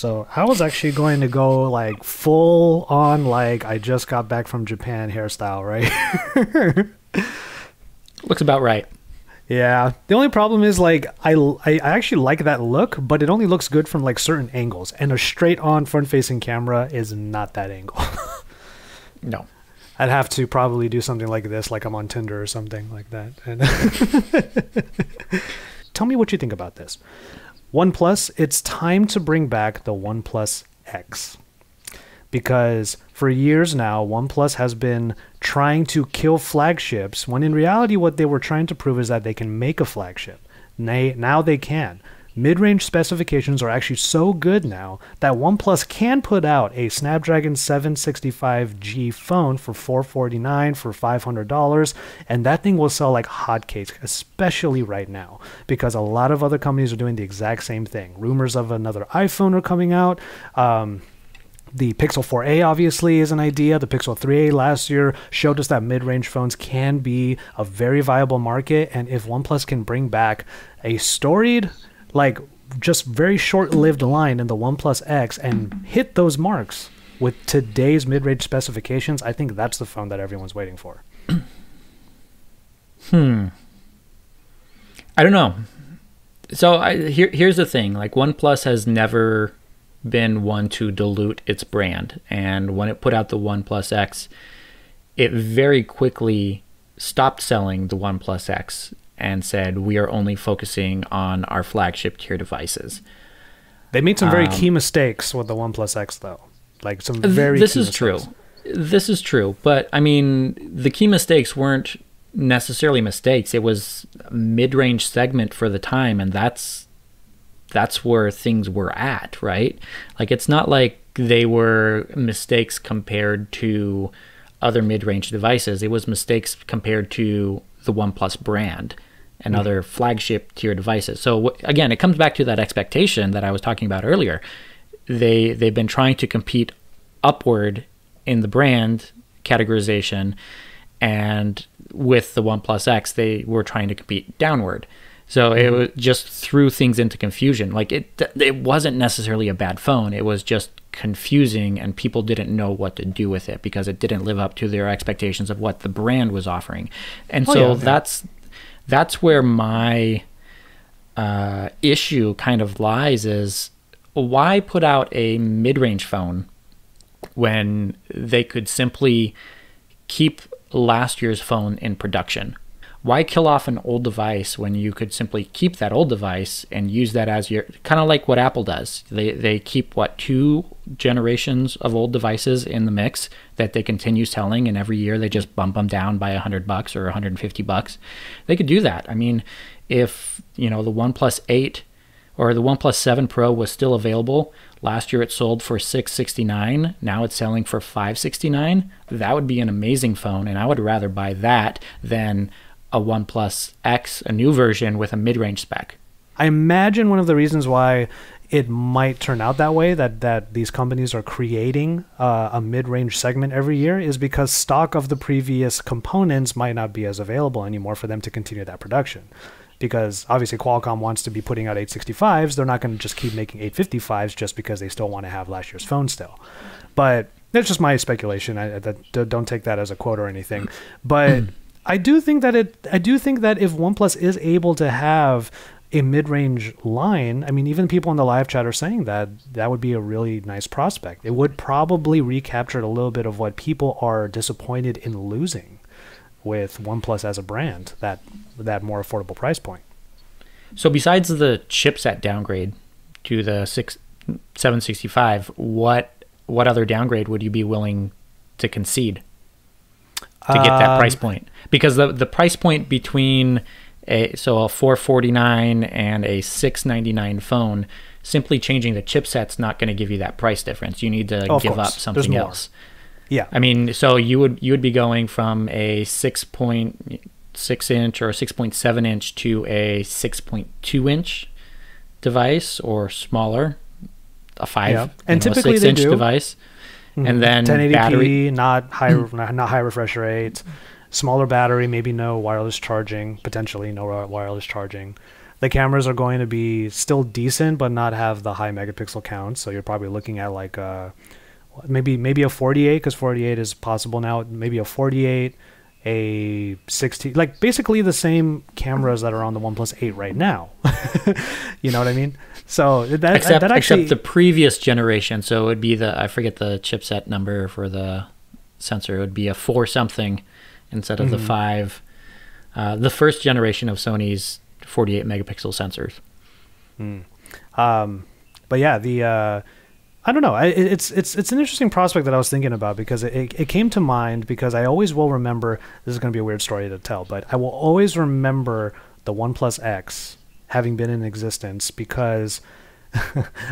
So I was actually going to go like full on, like I just got back from Japan hairstyle, right? Looks about right. Yeah. The only problem is like I, I actually like that look, but it only looks good from like certain angles, and a straight on front facing camera is not that angle. no. I'd have to probably do something like this, like I'm on Tinder or something like that. And Tell me what you think about this. OnePlus, it's time to bring back the OnePlus X. Because for years now, OnePlus has been trying to kill flagships when in reality, what they were trying to prove is that they can make a flagship. Now they can. Mid-range specifications are actually so good now that OnePlus can put out a Snapdragon 765G phone for 449 for $500 and that thing will sell like hotcakes especially right now because a lot of other companies are doing the exact same thing. Rumors of another iPhone are coming out. Um, the Pixel 4a obviously is an idea. The Pixel 3a last year showed us that mid range phones can be a very viable market. And if OnePlus can bring back a storied like just very short-lived line in the OnePlus X and hit those marks with today's mid-range specifications. I think that's the phone that everyone's waiting for. hmm. I don't know. So I, here, here's the thing: like OnePlus has never been one to dilute its brand, and when it put out the OnePlus X, it very quickly stopped selling the OnePlus X and said we are only focusing on our flagship tier devices. They made some very um, key mistakes with the OnePlus X though. Like some very This is mistakes. true. This is true, but I mean the key mistakes weren't necessarily mistakes. It was mid-range segment for the time and that's that's where things were at, right? Like it's not like they were mistakes compared to other mid-range devices. It was mistakes compared to the OnePlus brand and other flagship tier devices. So again, it comes back to that expectation that I was talking about earlier. They they've been trying to compete upward in the brand categorization, and with the OnePlus X, they were trying to compete downward. So mm-hmm. it was just threw things into confusion. Like it it wasn't necessarily a bad phone. It was just confusing and people didn't know what to do with it because it didn't live up to their expectations of what the brand was offering. And oh, so yeah, that's that's where my uh, issue kind of lies is why put out a mid-range phone when they could simply keep last year's phone in production why kill off an old device when you could simply keep that old device and use that as your kind of like what Apple does. They they keep what two generations of old devices in the mix that they continue selling and every year they just bump them down by a 100 bucks or 150 bucks. They could do that. I mean, if, you know, the OnePlus 8 or the OnePlus 7 Pro was still available. Last year it sold for 669, now it's selling for 569. That would be an amazing phone and I would rather buy that than a OnePlus X, a new version with a mid-range spec. I imagine one of the reasons why it might turn out that way that that these companies are creating uh, a mid-range segment every year is because stock of the previous components might not be as available anymore for them to continue that production because obviously Qualcomm wants to be putting out 865s they're not going to just keep making 855s just because they still want to have last year's phone still but that's just my speculation I, I, that, don't take that as a quote or anything but I do think that it. I do think that if OnePlus is able to have a mid-range line, I mean, even people in the live chat are saying that that would be a really nice prospect. It would probably recapture a little bit of what people are disappointed in losing with OnePlus as a brand that that more affordable price point. So besides the chipset downgrade to the six seven sixty five, what what other downgrade would you be willing to concede? to get that um, price point because the the price point between a so a 449 and a 699 phone simply changing the chipset's not going to give you that price difference you need to oh, give course. up something else yeah i mean so you would you would be going from a 6.6 inch or 6.7 inch to a 6.2 inch device or smaller a five yeah. and know, typically a six inch do. device mm-hmm. and then 1080p, battery. not high, mm-hmm. not high refresh rate, smaller battery, maybe no wireless charging, potentially no wireless charging. The cameras are going to be still decent, but not have the high megapixel count. So you're probably looking at like a, uh, maybe maybe a 48 because 48 is possible now. Maybe a 48 a 16 like basically the same cameras that are on the OnePlus 8 right now. you know what I mean? So that except, that actually, except the previous generation, so it would be the I forget the chipset number for the sensor. It would be a 4 something instead of mm-hmm. the 5 uh, the first generation of Sony's 48 megapixel sensors. Mm. Um, but yeah, the uh, I don't know. I, it's it's it's an interesting prospect that I was thinking about because it, it, came to mind because I always will remember. This is going to be a weird story to tell, but I will always remember the One Plus X having been in existence because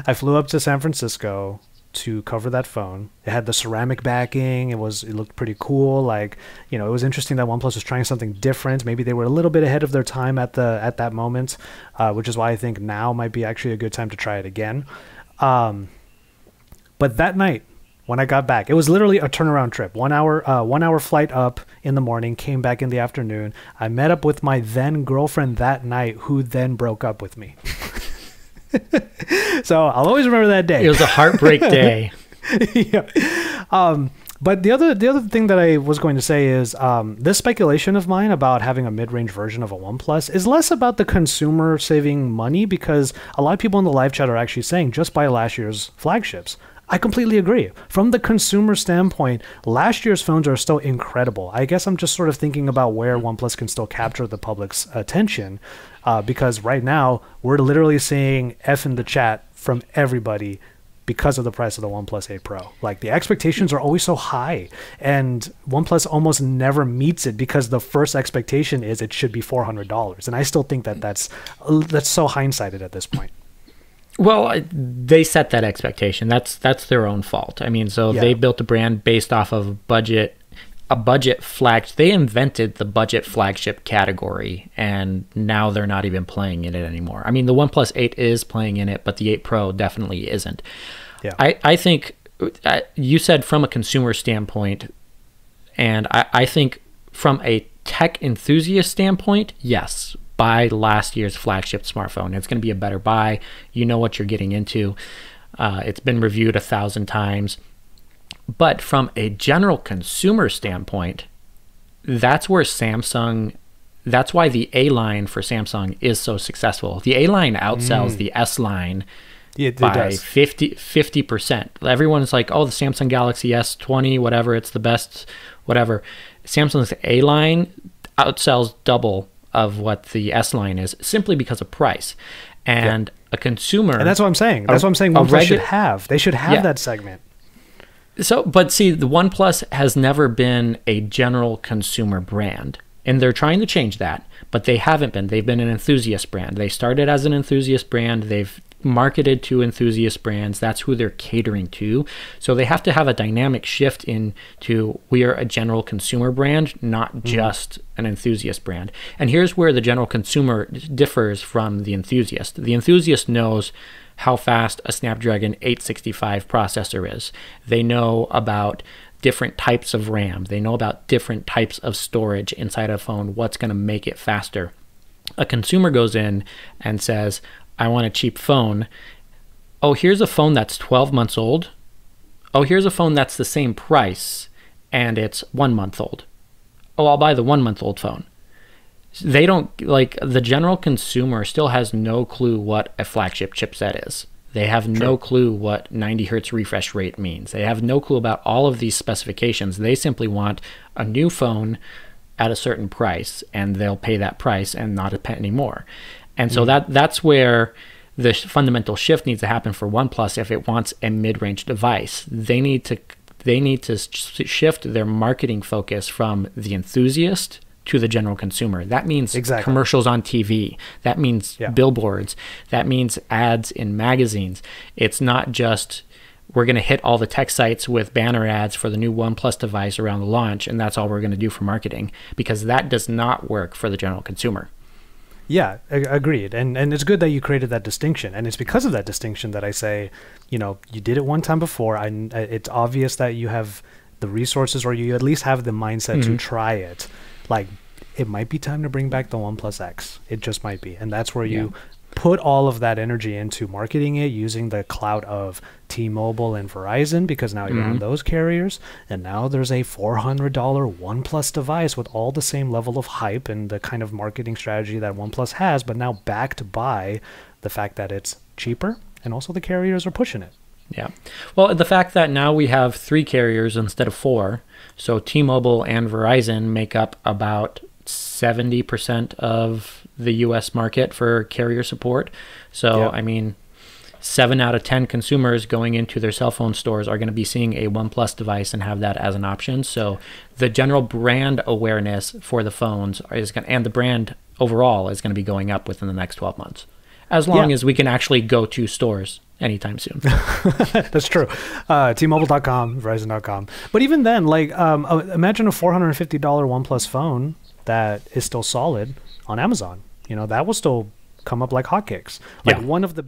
I flew up to San Francisco to cover that phone. It had the ceramic backing. It was it looked pretty cool. Like you know, it was interesting that OnePlus was trying something different. Maybe they were a little bit ahead of their time at the at that moment, uh, which is why I think now might be actually a good time to try it again. Um, but that night, when I got back, it was literally a turnaround trip. One hour, uh, one hour flight up in the morning, came back in the afternoon. I met up with my then girlfriend that night, who then broke up with me. so I'll always remember that day. It was a heartbreak day. yeah. Um, but the other the other thing that I was going to say is um, this speculation of mine about having a mid range version of a OnePlus is less about the consumer saving money because a lot of people in the live chat are actually saying just buy last year's flagships. I completely agree. From the consumer standpoint, last year's phones are still incredible. I guess I'm just sort of thinking about where mm-hmm. OnePlus can still capture the public's attention uh, because right now we're literally seeing F in the chat from everybody because of the price of the OnePlus 8 Pro. Like the expectations are always so high, and OnePlus almost never meets it because the first expectation is it should be four hundred dollars, and I still think that mm. that's that's so hindsighted at this point. Well, they set that expectation. That's that's their own fault. I mean, so yeah. they built a brand based off of budget, a budget flag. They invented the budget flagship category, and now they're not even playing in it anymore. I mean, the One Plus Eight is playing in it, but the Eight Pro definitely isn't. Yeah. I I think you said from a consumer standpoint, and I I think from a tech enthusiast standpoint, yes, buy last year's flagship smartphone. It's going to be a better buy. You know what you're getting into. Uh, it's been reviewed a thousand times. But from a general consumer standpoint, that's where Samsung, that's why the A line for Samsung is so successful. The A line outsells mm. the S line yeah, by does. 50 percent. Everyone's like, oh, the Samsung Galaxy S twenty, whatever, it's the best, whatever. Samsung's A line outsells double of what the S line is simply because of price. And yeah. a consumer And that's what I'm saying. That's a, what I'm saying OnePlus regu- should have. They should have yeah. that segment. So but see the OnePlus has never been a general consumer brand. And they're trying to change that, but they haven't been. They've been an enthusiast brand. They started as an enthusiast brand. They've marketed to enthusiast brands. That's who they're catering to. So they have to have a dynamic shift into we are a general consumer brand, not mm-hmm. just mm-hmm. an enthusiast brand. And here's where the general consumer differs from the enthusiast. The enthusiast knows how fast a Snapdragon 865 processor is. They know about different types of RAM. They know about different types of storage inside a phone, what's going to make it faster. A consumer goes in and says, I want a cheap phone. Oh, here's a phone that's 12 months old. Oh, here's a phone that's the same price and it's one month old. Oh, I'll buy the one month old phone. They don't like the general consumer still has no clue what a flagship chipset is. They have True. no clue what 90 hertz refresh rate means. They have no clue about all of these specifications. They simply want a new phone at a certain price and they'll pay that price and not a penny more. And so mm-hmm. that that's where the fundamental shift needs to happen for OnePlus if it wants a mid-range device. They need to they need to shift their marketing focus from the enthusiast to the general consumer. That means exactly. commercials on TV. That means yeah. billboards. That means ads in magazines. It's not just we're going to hit all the tech sites with banner ads for the new OnePlus device around the launch, and that's all we're going to do for marketing because that does not work for the general consumer. Yeah, ag- agreed. And and it's good that you created that distinction. And it's because of that distinction that I say, you know, you did it one time before. I, it's obvious that you have the resources or you at least have the mindset mm-hmm. to try it. Like it might be time to bring back the One Plus X. It just might be. And that's where yeah. you put all of that energy into marketing it using the clout of T-Mobile and Verizon because now you mm-hmm. have those carriers and now there's a $400 OnePlus device with all the same level of hype and the kind of marketing strategy that OnePlus has but now backed by the fact that it's cheaper and also the carriers are pushing it. Yeah. Well, the fact that now we have 3 carriers instead of 4, so T-Mobile and Verizon make up about 70% of the U.S. market for carrier support. So yeah. I mean, seven out of ten consumers going into their cell phone stores are going to be seeing a OnePlus device and have that as an option. So the general brand awareness for the phones is going and the brand overall is going to be going up within the next 12 months as long yeah. as we can actually go to stores anytime soon. That's true. Uh, T-Mobile.com, Verizon.com. But even then, like, um, uh, imagine a $450 OnePlus phone that is still solid on Amazon. You know, that will still come up like hotcakes. Like yeah. one of the